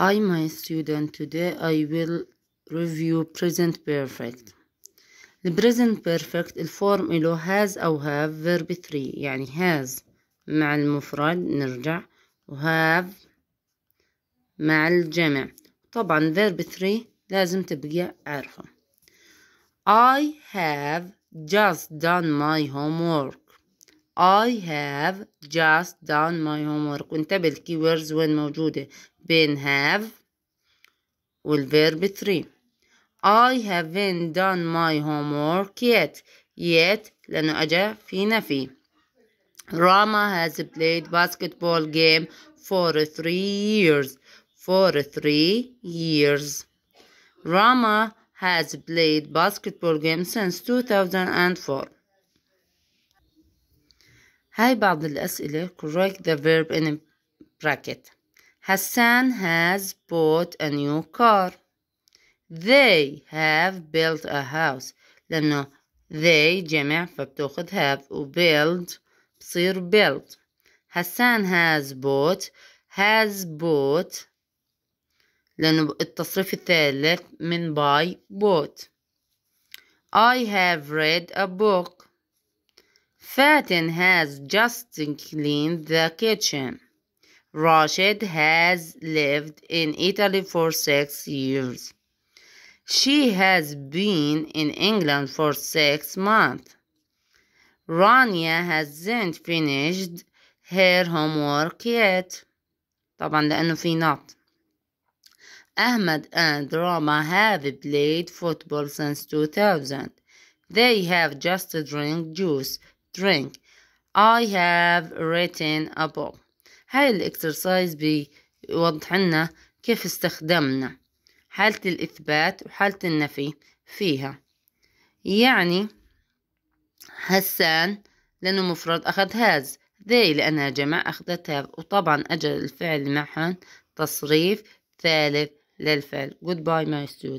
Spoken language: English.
Hi my student, today I will review present perfect The present perfect الفورم له has أو have verb 3 يعني has مع المفرد نرجع و have مع الجمع طبعا verb 3 لازم تبقي عارفة I have just done my homework I have just done my homework وانتبه الكيوردز وين موجودة بين have والفيرب 3 I haven't done my homework yet yet لأنه أجا في نفي Rama has played basketball game for three years for three years Rama has played basketball game since 2004 هاي بعض الأسئلة correct the verb in bracket Hassan has bought a new car they have built a house لأنه they جمع فبتاخذ have و build بصير build Hassan has bought has bought لأنه التصريف الثالث من buy bought I have read a book Fatin has just cleaned the kitchen. Rashid has lived in Italy for six years. She has been in England for six months. Rania hasn't finished her homework yet. طبعا لأنه في not. Ahmed and Rama have played football since 2000. They have just drank juice drink I have written a book هاي الاكسرسايز بيوضح لنا كيف استخدمنا حالة الإثبات وحالة النفي فيها يعني هسان لأنه مفرد أخذ هاز ذي لأنها جمع أخذت هاز وطبعا أجل الفعل معهن تصريف ثالث للفعل goodbye my students